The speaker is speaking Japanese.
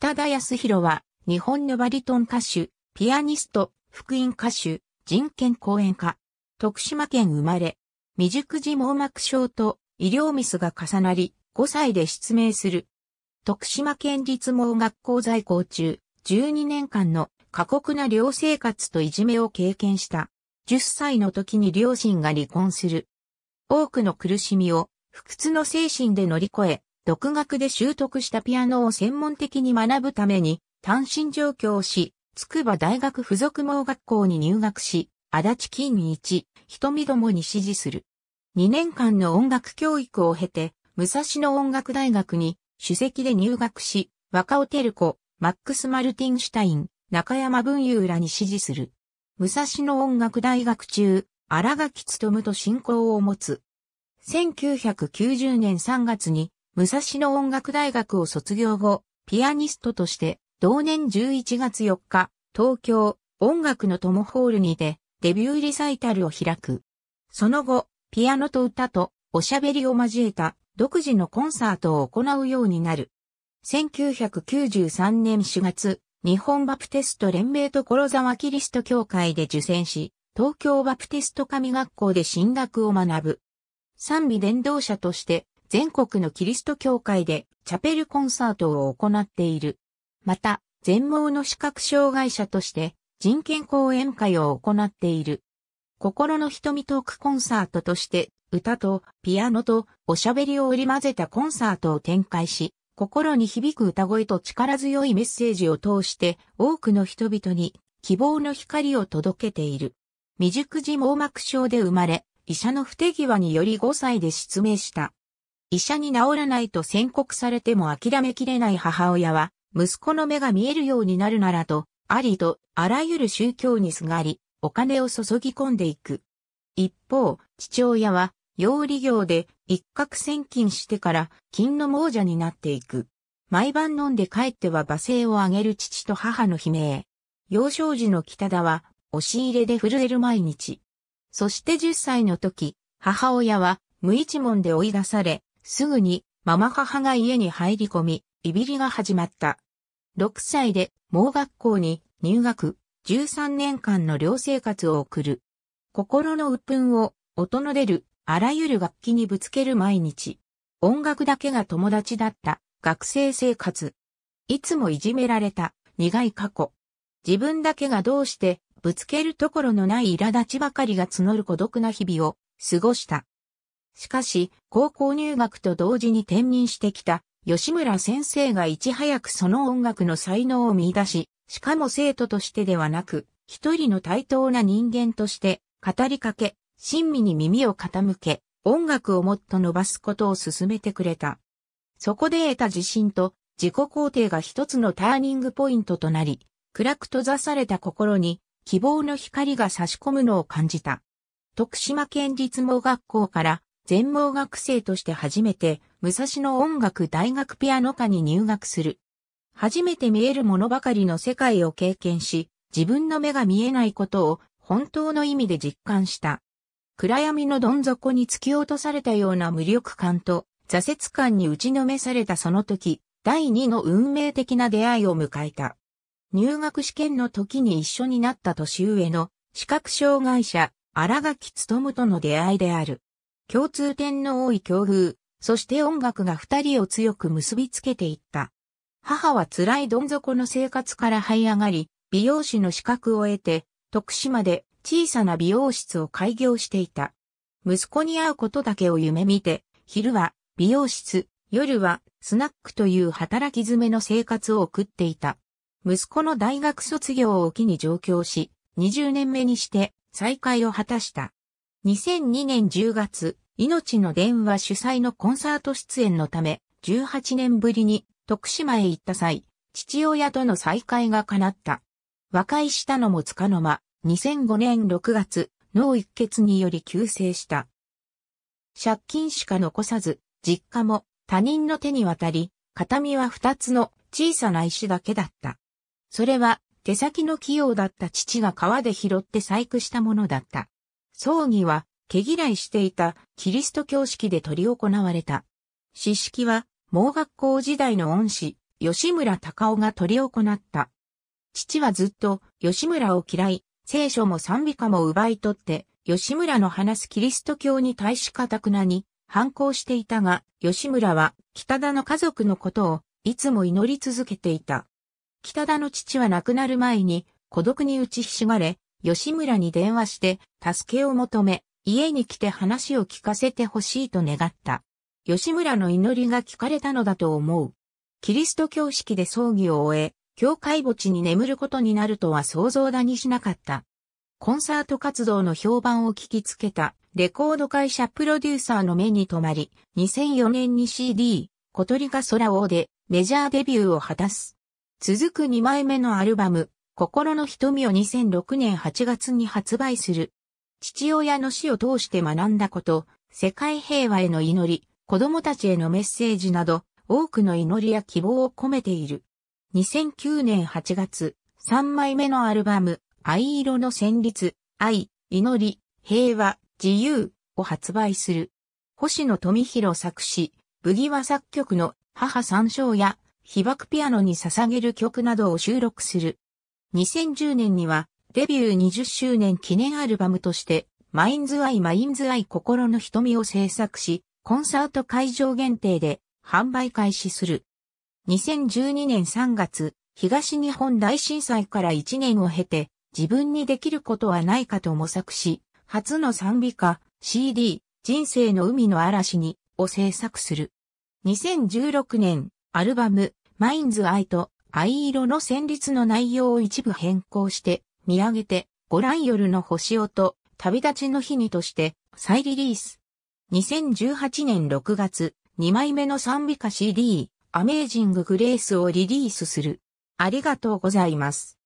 北田康弘は、日本のバリトン歌手、ピアニスト、福音歌手、人権講演家。徳島県生まれ、未熟児網膜症と医療ミスが重なり、5歳で失明する。徳島県立盲学校在校中、12年間の過酷な寮生活といじめを経験した。10歳の時に両親が離婚する。多くの苦しみを不屈の精神で乗り越え、独学で習得したピアノを専門的に学ぶために、単身上京し、筑波大学附属盲学校に入学し、足立金一、瞳どもに指示する。2年間の音楽教育を経て、武蔵野音楽大学に、首席で入学し、若尾照子、マックス・マルティンシュタイン、中山文雄らに指示する。武蔵野音楽大学中、荒垣努と親交を持つ。1990年3月に武蔵野音楽大学を卒業後、ピアニストとして、同年11月4日、東京、音楽の友ホールにて、デビューリサイタルを開く。その後、ピアノと歌と、おしゃべりを交えた、独自のコンサートを行うようになる。1993年4月、日本バプテスト連盟所沢キリスト教会で受選し、東京バプテスト神学校で進学を学ぶ。賛美伝道者として全国のキリスト教会でチャペルコンサートを行っている。また、全盲の視覚障害者として人権講演会を行っている。心の瞳トークコンサートとして歌とピアノとおしゃべりを織り交ぜたコンサートを展開し、心に響く歌声と力強いメッセージを通して多くの人々に希望の光を届けている。未熟児網膜症で生まれ、医者の不手際により5歳で失明した。医者に治らないと宣告されても諦めきれない母親は、息子の目が見えるようになるならと、ありとあらゆる宗教にすがり、お金を注ぎ込んでいく。一方、父親は、養理業で一攫千金してから金の亡者になっていく。毎晩飲んで帰っては罵声を上げる父と母の悲鳴。幼少時の北田は押し入れで震える毎日。そして10歳の時、母親は無一文で追い出され、すぐに、ママ母が家に入り込み、いびりが始まった。6歳で、盲学校に入学、13年間の寮生活を送る。心の鬱憤を、音の出る、あらゆる楽器にぶつける毎日。音楽だけが友達だった学生生活。いつもいじめられた苦い過去。自分だけがどうしてぶつけるところのない苛立ちばかりが募る孤独な日々を過ごした。しかし、高校入学と同時に転任してきた、吉村先生がいち早くその音楽の才能を見出し、しかも生徒としてではなく、一人の対等な人間として、語りかけ、親身に耳を傾け、音楽をもっと伸ばすことを進めてくれた。そこで得た自信と自己肯定が一つのターニングポイントとなり、暗く閉ざされた心に希望の光が差し込むのを感じた。徳島県立盲学校から全盲学生として初めて、武蔵野音楽大学ピアノ科に入学する。初めて見えるものばかりの世界を経験し、自分の目が見えないことを本当の意味で実感した。暗闇のどん底に突き落とされたような無力感と挫折感に打ちのめされたその時、第二の運命的な出会いを迎えた。入学試験の時に一緒になった年上の視覚障害者、荒垣努との出会いである。共通点の多い境遇、そして音楽が二人を強く結びつけていった。母は辛いどん底の生活から這い上がり、美容師の資格を得て、徳島で小さな美容室を開業していた。息子に会うことだけを夢見て、昼は美容室、夜はスナックという働き詰めの生活を送っていた。息子の大学卒業を機に上京し、20年目にして再会を果たした。2002年10月、命の電話主催のコンサート出演のため、18年ぶりに徳島へ行った際、父親との再会が叶った。和解したのもつかの間、2005年6月、脳一血により急逝した。借金しか残さず、実家も他人の手に渡り、形見は二つの小さな石だけだった。それは手先の器用だった父が川で拾って細工したものだった。葬儀は、毛嫌いしていたキリスト教式で執り行われた。詩式は、盲学校時代の恩師、吉村隆夫が執り行った。父はずっと吉村を嫌い、聖書も賛美歌も奪い取って、吉村の話すキリスト教に対し固くなに反抗していたが、吉村は北田の家族のことをいつも祈り続けていた。北田の父は亡くなる前に孤独に打ちひしがれ、吉村に電話して、助けを求め、家に来て話を聞かせてほしいと願った。吉村の祈りが聞かれたのだと思う。キリスト教式で葬儀を終え、教会墓地に眠ることになるとは想像だにしなかった。コンサート活動の評判を聞きつけた、レコード会社プロデューサーの目に留まり、2004年に CD、小鳥が空をで、メジャーデビューを果たす。続く2枚目のアルバム、心の瞳を2006年8月に発売する。父親の死を通して学んだこと、世界平和への祈り、子供たちへのメッセージなど、多くの祈りや希望を込めている。2009年8月、3枚目のアルバム、藍色の旋律、愛、祈り、平和、自由を発売する。星野富弘作詞、ブギワ作曲の母三章や被爆ピアノに捧げる曲などを収録する。2010年にはデビュー20周年記念アルバムとして、マインズアイマインズアイ心の瞳を制作し、コンサート会場限定で販売開始する。2012年3月、東日本大震災から1年を経て、自分にできることはないかと模索し、初の賛美歌、CD、人生の海の嵐に、を制作する。2016年、アルバム、マインズアイと藍色の旋律の内容を一部変更して、見上げて、ご覧夜の星音、旅立ちの日にとして再リリース。2018年6月、2枚目の賛美歌 CD、アメージンググレースをリリースする。ありがとうございます。